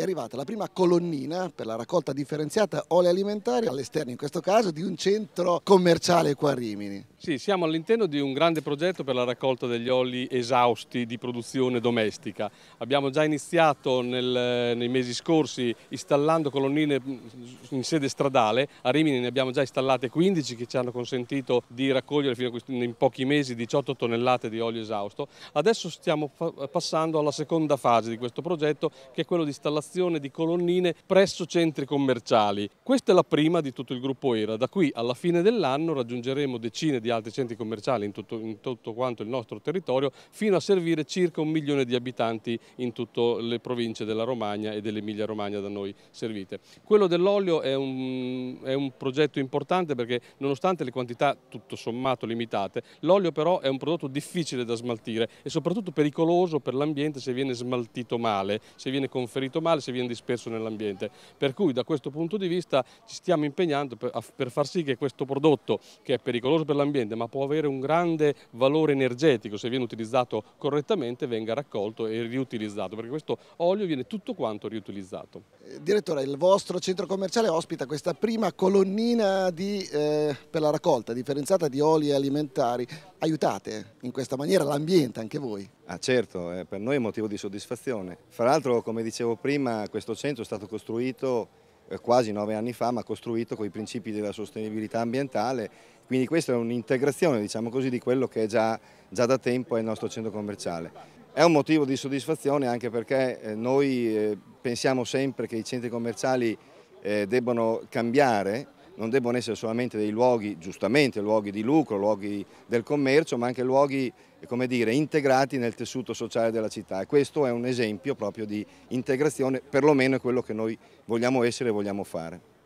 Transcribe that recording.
è arrivata la prima colonnina per la raccolta differenziata ole alimentari all'esterno in questo caso di un centro commerciale qua a Rimini. Sì, siamo all'interno di un grande progetto per la raccolta degli oli esausti di produzione domestica. Abbiamo già iniziato nel, nei mesi scorsi installando colonnine mm, in sede stradale, a Rimini ne abbiamo già installate 15 che ci hanno consentito di raccogliere fino a in pochi mesi 18 tonnellate di olio esausto. Adesso stiamo passando alla seconda fase di questo progetto che è quello di installazione installazione di colonnine presso centri commerciali. Questa è la prima di tutto il gruppo ERA. Da qui alla fine dell'anno raggiungeremo decine di altri centri commerciali in tutto, in tutto quanto il nostro territorio fino a servire circa un milione di abitanti in tutte le province della Romagna e dell'Emilia Romagna da noi servite. Quello dell'olio è è un progetto importante perché nonostante le quantità tutto sommato limitate, l'olio però è un prodotto difficile da smaltire e soprattutto pericoloso per l'ambiente se viene smaltito male, se viene conferito male male se viene disperso nell'ambiente. Per cui da questo punto di vista ci stiamo impegnando per, per far sì che questo prodotto che è pericoloso per l'ambiente ma può avere un grande valore energetico se viene utilizzato correttamente venga raccolto e riutilizzato perché questo olio viene tutto quanto riutilizzato. Eh, direttore, il vostro centro commerciale ospita questa prima colonnina di, eh, per la raccolta differenziata di oli alimentari aiutate in questa maniera l'ambiente anche voi. Ah certo, eh, per noi è motivo di soddisfazione. Fra l'altro come dicevo prima questo centro è stato costruito eh, quasi nove anni fa ma costruito con i principi della sostenibilità ambientale quindi questa è un'integrazione diciamo così di quello che già, già da tempo è il nostro centro commerciale. È un motivo di soddisfazione anche perché eh, noi eh, pensiamo sempre che i centri commerciali eh, debbano cambiare non debbono essere solamente dei luoghi, giustamente, luoghi di lucro, luoghi del commercio, ma anche luoghi come dire, integrati nel tessuto sociale della città e questo è un esempio proprio di integrazione, perlomeno è quello che noi vogliamo essere e vogliamo fare.